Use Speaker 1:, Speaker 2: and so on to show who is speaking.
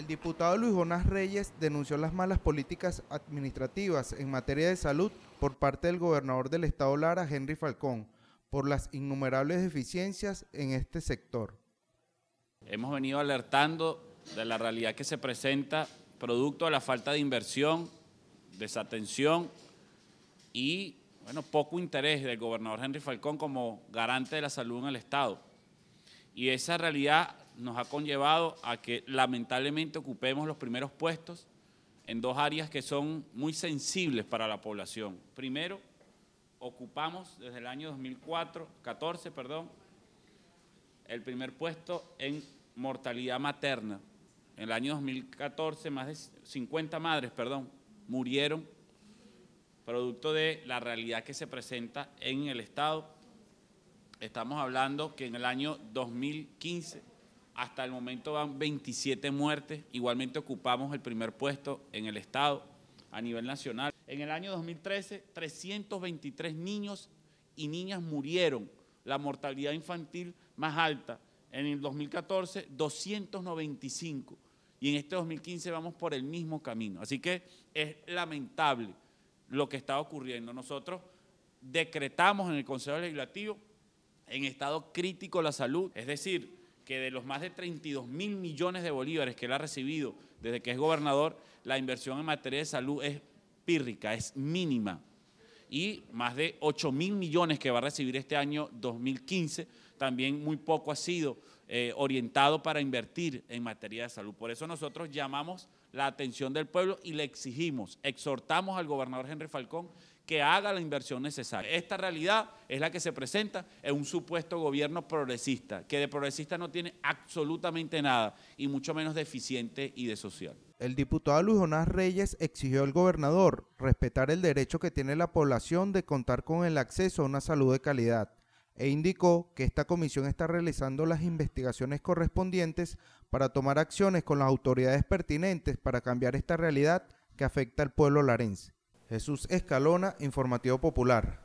Speaker 1: el diputado Luis Jonás Reyes denunció las malas políticas administrativas en materia de salud por parte del gobernador del estado Lara, Henry Falcón, por las innumerables deficiencias en este sector.
Speaker 2: Hemos venido alertando de la realidad que se presenta producto de la falta de inversión, desatención y bueno, poco interés del gobernador Henry Falcón como garante de la salud en el Estado. Y esa realidad nos ha conllevado a que lamentablemente ocupemos los primeros puestos en dos áreas que son muy sensibles para la población. Primero, ocupamos desde el año 2014 perdón, el primer puesto en mortalidad materna. En el año 2014, más de 50 madres, perdón, murieron producto de la realidad que se presenta en el Estado. Estamos hablando que en el año 2015 hasta el momento van 27 muertes. Igualmente ocupamos el primer puesto en el Estado a nivel nacional. En el año 2013, 323 niños y niñas murieron. La mortalidad infantil más alta. En el 2014, 295. Y en este 2015 vamos por el mismo camino. Así que es lamentable lo que está ocurriendo. Nosotros decretamos en el Consejo Legislativo en estado crítico la salud, es decir, que de los más de 32 mil millones de bolívares que él ha recibido desde que es gobernador, la inversión en materia de salud es pírrica, es mínima. Y más de 8 mil millones que va a recibir este año 2015, también muy poco ha sido eh, orientado para invertir en materia de salud. Por eso nosotros llamamos la atención del pueblo y le exigimos, exhortamos al gobernador Henry Falcón que haga la inversión necesaria. Esta realidad es la que se presenta en un supuesto gobierno progresista, que de progresista no tiene absolutamente nada, y mucho menos de eficiente y de social.
Speaker 1: El diputado Luis Jonás Reyes exigió al gobernador respetar el derecho que tiene la población de contar con el acceso a una salud de calidad e indicó que esta comisión está realizando las investigaciones correspondientes para tomar acciones con las autoridades pertinentes para cambiar esta realidad que afecta al pueblo larense. Jesús Escalona, Informativo Popular.